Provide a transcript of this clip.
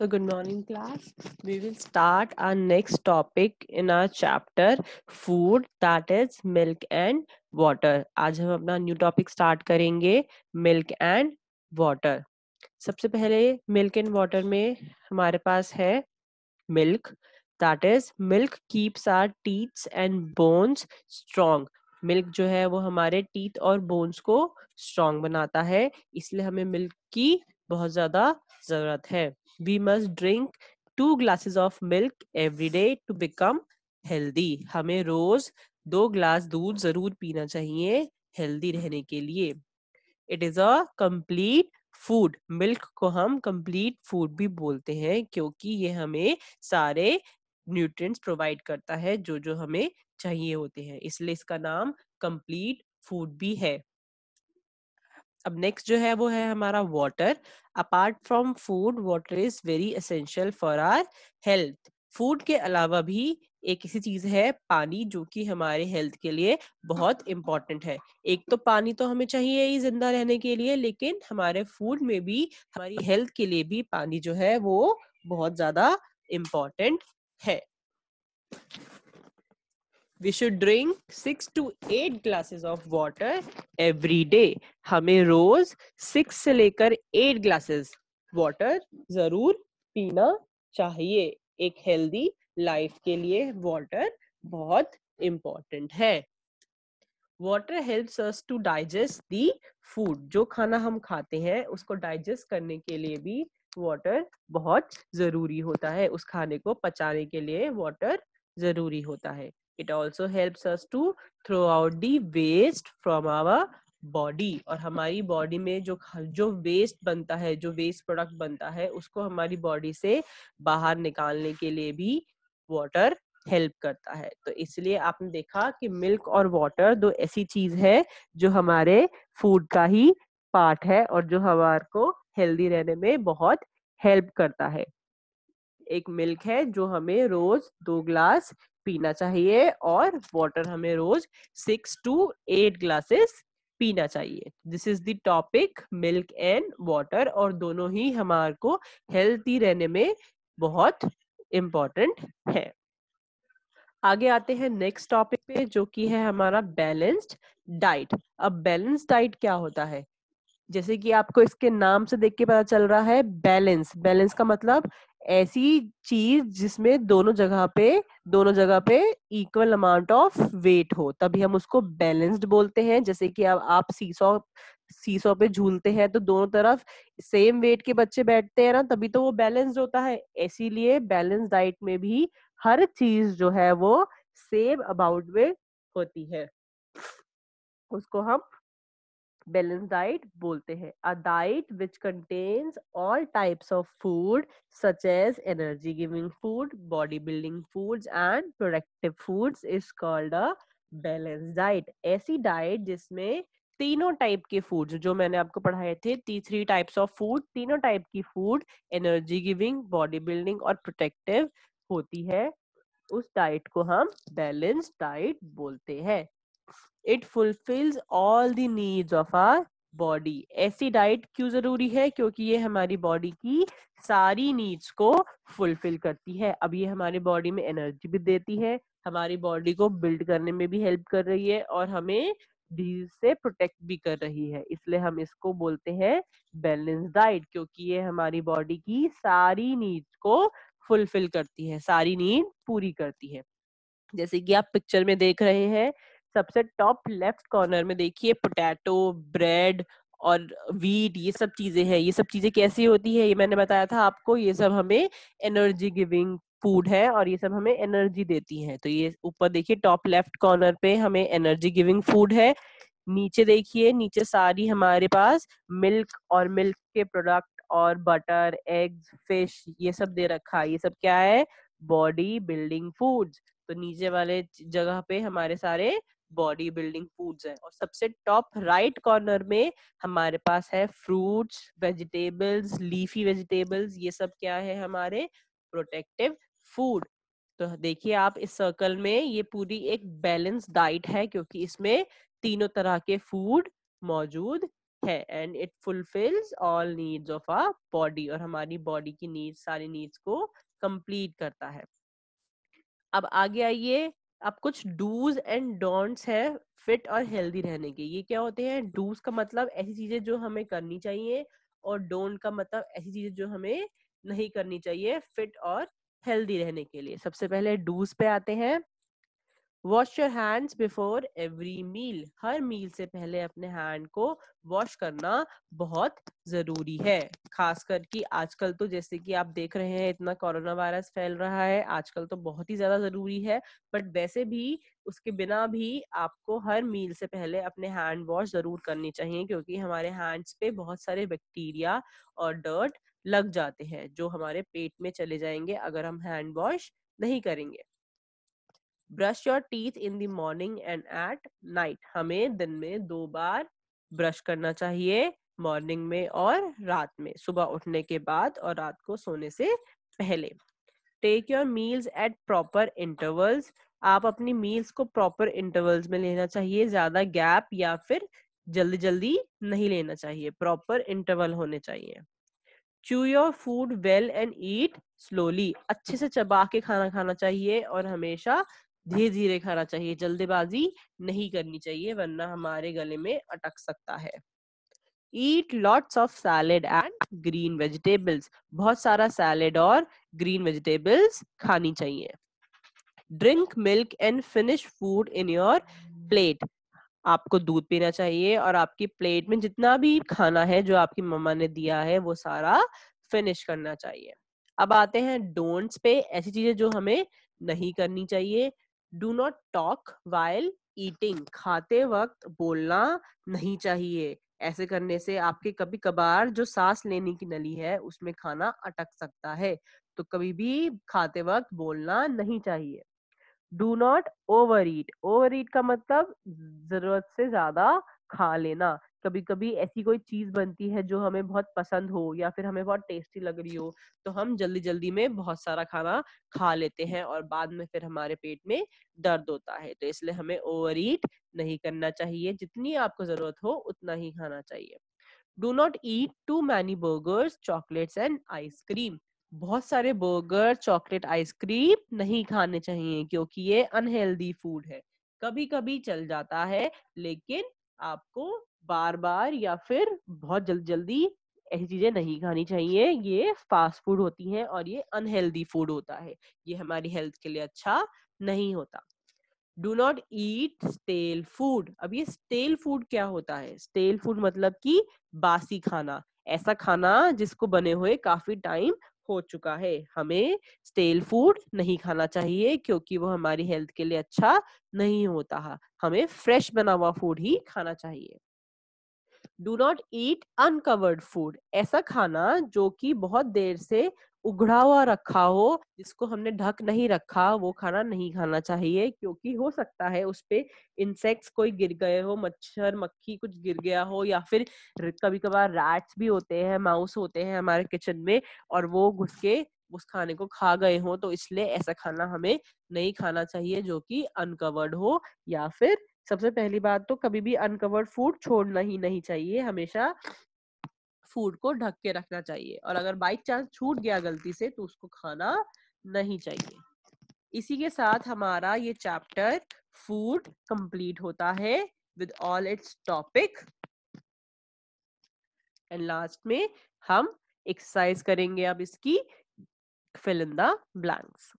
So, good morning, class. We will start our next topic in our chapter food, that is milk and water. aaj hum apna new topic start karenge milk and water. sabse pehle milk and water mein hamare paas hai milk. That is milk keeps our teeth and bones strong. Milk जो है वो हमारे teeth और bones को strong बनाता है इसलिए हमें मिल्क की बहुत ज्यादा जरूरत है we must drink two glasses of milk every day to become healthy हमें रोज दो ग्लास दूध जरूर पीना चाहिए हेल्दी रहने के लिए it is a complete food milk को हम कंप्लीट फूड भी बोलते हैं क्योंकि ये हमें सारे न्यूट्रिएंट्स प्रोवाइड करता है जो जो हमें चाहिए होते हैं इसलिए इसका नाम कंप्लीट फूड भी है अब नेक्स्ट जो है वो है हमारा water apart from food water is very essential for our health food के अलावा भी एक ऐसी चीज है पानी जो कि हमारे हेल्थ के लिए बहुत इम्पोर्टेंट है एक तो पानी तो हमें चाहिए ही जिंदा रहने के लिए लेकिन हमारे फूड में भी हमारी हेल्थ के लिए भी पानी जो है वो बहुत ज्यादा इम्पोर्टेंट है we should drink six to eight glasses of water every day हमें रोज सिक्स से लेकर एट ग्लासेस वाटर जरूर पीना चाहिए एक हेल्दी लाइफ के लिए वाटर बहुत इम्पोर्टेंट है water helps us to digest the food जो खाना हम खाते हैं उसको डाइजेस्ट करने के लिए भी वाटर बहुत जरूरी होता है उस खाने को पचाने के लिए वाटर जरूरी होता है it also helps us to throw out the waste from our body और हमारी बॉडी में जो जो वेस्ट बनता है जो वेस्ट प्रोडक्ट बनता है उसको हमारी बॉडी से बाहर निकालने के लिए भी वाटर हेल्प करता है तो इसलिए आपने देखा कि मिल्क और वाटर दो ऐसी चीज है जो हमारे फूड का ही पार्ट है और जो हमार को हेल्दी रहने में बहुत हेल्प करता है एक मिल्क है जो हमें रोज दो ग्लास पीना चाहिए और वाटर हमें रोज सिक्स टू एट ग्लासेस पीना चाहिए this is the topic milk and water और दोनों ही हमारे को हेल्थी रहने में बहुत इम्पोर्टेंट है आगे आते हैं नेक्स्ट टॉपिक पे जो कि है हमारा बैलेंस्ड डाइट अब बैलेंस डाइट क्या होता है जैसे कि आपको इसके नाम से देख के पता चल रहा है बैलेंस बैलेंस का मतलब ऐसी चीज जिसमें दोनों जगह पे दोनों जगह पे इक्वल अमाउंट ऑफ वेट हो तभी हम उसको बैलेंस्ड बोलते हैं जैसे कि अब आप सीसो सीसो पे झूलते हैं तो दोनों तरफ सेम वेट के बच्चे बैठते हैं ना तभी तो वो बैलेंस्ड होता है इसीलिए बैलेंस डाइट में भी हर चीज जो है वो सेम अबाउट में होती है उसको हम बैलेंस डाइट बोलते हैं a diet which contains all types of food such as energy giving food body building foods and productive foods is called a balance diet ऐसी डाइट जिसमें तीनों टाइप के फूड्स जो मैंने आपको पढ़ाए थे थ्री टाइप्स ऑफ फूड तीनों टाइप की food energy giving body building और प्रोटेक्टिव होती है उस डाइट को हम बैलेंस डाइट बोलते हैं it fulfills all the needs of our body ऐसी डाइट क्यों जरूरी है क्योंकि ये हमारी बॉडी की सारी नीड्स को फुलफिल करती है अब ये हमारे बॉडी में एनर्जी भी देती है हमारी बॉडी को बिल्ड करने में भी हेल्प कर रही है और हमें डिजीज से प्रोटेक्ट भी कर रही है इसलिए हम इसको बोलते हैं बैलेंस डाइट क्योंकि ये हमारी बॉडी की सारी नीड्स को फुलफिल करती है सारी नीड पूरी करती है जैसे कि आप पिक्चर में देख रहे हैं सबसे टॉप लेफ्ट कॉर्नर में देखिए पोटैटो ब्रेड और वीट ये सब चीजें हैं ये सब चीजें कैसी होती है ये मैंने बताया था आपको ये सब हमें एनर्जी गिविंग फूड है और ये सब हमें एनर्जी देती हैं तो ये ऊपर देखिए टॉप लेफ्ट कॉर्नर पे हमें एनर्जी गिविंग फूड है नीचे देखिए नीचे सारी हमारे पास मिल्क और मिल्क के प्रोडक्ट और बटर एग्स फिश ये सब दे रखा है ये सब क्या है बॉडी बिल्डिंग फूड्स तो नीचे वाले जगह पे हमारे सारे बॉडी बिल्डिंग फूड्स है और सबसे टॉप राइट कॉर्नर में हमारे पास है फ्रूट्स वेजिटेबल्स लीफी वेजिटेबल्स ये सब क्या है हमारे प्रोटेक्टिव फूड तो देखिए आप इस सर्कल में ये पूरी एक बैलेंस डाइट है क्योंकि इसमें तीनों तरह के फूड मौजूद है and it fulfills all needs of our body और हमारी बॉडी की नीड्स सारी नीड्स को कंप्लीट करता है अब आगे आइए अब कुछ डूज एंड डोंट्स है फिट और हेल्दी रहने के ये क्या होते हैं डूज का मतलब ऐसी चीजें जो हमें करनी चाहिए और डोंट का मतलब ऐसी चीजें जो हमें नहीं करनी चाहिए फिट और हेल्दी रहने के लिए सबसे पहले डूज पे आते हैं wash your hands before every meal हर मील से पहले अपने हैंड को वॉश करना बहुत जरूरी है खास करके आजकल तो जैसे कि आप देख रहे हैं इतना कोरोना वायरस फैल रहा है आजकल तो बहुत ही ज्यादा जरूरी है बट वैसे भी उसके बिना भी आपको हर मील से पहले अपने हैंड वॉश जरूर करनी चाहिए क्योंकि हमारे हैंड्स पे बहुत सारे बैक्टीरिया और डर्ट लग जाते हैं जो हमारे पेट में चले जाएंगे अगर हम हैंड वॉश नहीं करेंगे brush your teeth in the morning and at night हमें दिन में दो बार ब्रश करना चाहिए मॉर्निंग में और रात में सुबह उठने के बाद और रात को सोने से पहले take your meals at proper intervals आप अपनी मील्स को प्रॉपर इंटरवल्स में लेना चाहिए ज्यादा गैप या फिर जल्दी जल्दी नहीं लेना चाहिए प्रॉपर इंटरवल होने चाहिए chew your food well and eat slowly अच्छे से चबा के खाना खाना चाहिए और हमेशा धीरे धीरे खाना चाहिए जल्दबाजी नहीं करनी चाहिए वरना हमारे गले में अटक सकता है eat lots of salad and green vegetables बहुत सारा सैलेड और ग्रीन वेजिटेबल्स खानी चाहिए drink milk and finish food in your plate आपको दूध पीना चाहिए और आपकी प्लेट में जितना भी खाना है जो आपकी मम्मा ने दिया है वो सारा फिनिश करना चाहिए अब आते हैं डोंट्स पे ऐसी चीजें जो हमें नहीं करनी चाहिए do not talk while eating खाते वक्त बोलना नहीं चाहिए ऐसे करने से आपके कभी कभार जो सांस लेने की नली है उसमें खाना अटक सकता है तो कभी भी खाते वक्त बोलना नहीं चाहिए do not overeat overeat का मतलब जरूरत से ज्यादा खा लेना कभी कभी ऐसी कोई चीज बनती है जो हमें बहुत पसंद हो या फिर हमें बहुत टेस्टी लग रही हो तो हम जल्दी जल्दी में बहुत सारा खाना खा लेते हैं और बाद में फिर हमारे पेट में दर्द होता है तो इसलिए हमें ओवर ईट नहीं करना चाहिए जितनी आपको जरूरत हो उतना ही खाना चाहिए do not eat too many burgers chocolates and ice cream बहुत सारे बर्गर चॉकलेट आइसक्रीम नहीं खाने चाहिए क्योंकि ये अनहेल्दी फूड है कभी कभी चल जाता है लेकिन आपको बार बार या फिर बहुत जल्द जल्दी ऐसी चीजें नहीं खानी चाहिए ये फास्ट फूड होती हैं और ये अनहेल्दी फूड होता है ये हमारी हेल्थ के लिए अच्छा नहीं होता do not eat stale food अब ये स्टेल फूड क्या होता है स्टेल फूड मतलब कि बासी खाना ऐसा खाना जिसको बने हुए काफी टाइम हो चुका है हमें स्टेल फूड नहीं खाना चाहिए क्योंकि वो हमारी हेल्थ के लिए अच्छा नहीं होता है हमें फ्रेश बना हुआ फूड ही खाना चाहिए do not eat uncovered food ऐसा खाना जो कि बहुत देर से उघड़ा हुआ रखा हो जिसको हमने ढक नहीं रखा वो खाना नहीं खाना चाहिए क्योंकि हो सकता है उस पर इंसेक्ट्स कोई गिर गए हो मच्छर मक्खी कुछ गिर गया हो या फिर कभी कभार रैट्स भी होते हैं माउस होते हैं हमारे किचन में और वो घुस के उस खाने को खा गए हो तो इसलिए ऐसा खाना हमें नहीं खाना चाहिए जो कि अनकवर्ड हो या फिर सबसे पहली बात तो कभी भी अनकवर्ड फूड छोड़ना ही नहीं चाहिए हमेशा फूड को ढक के रखना चाहिए और अगर बाई चांस छूट गया गलती से तो उसको खाना नहीं चाहिए इसी के साथ हमारा ये चैप्टर फूड कंप्लीट होता है with all its topic and last में हम एक्सरसाइज करेंगे अब इसकी फिल इन द ब्लैंक्स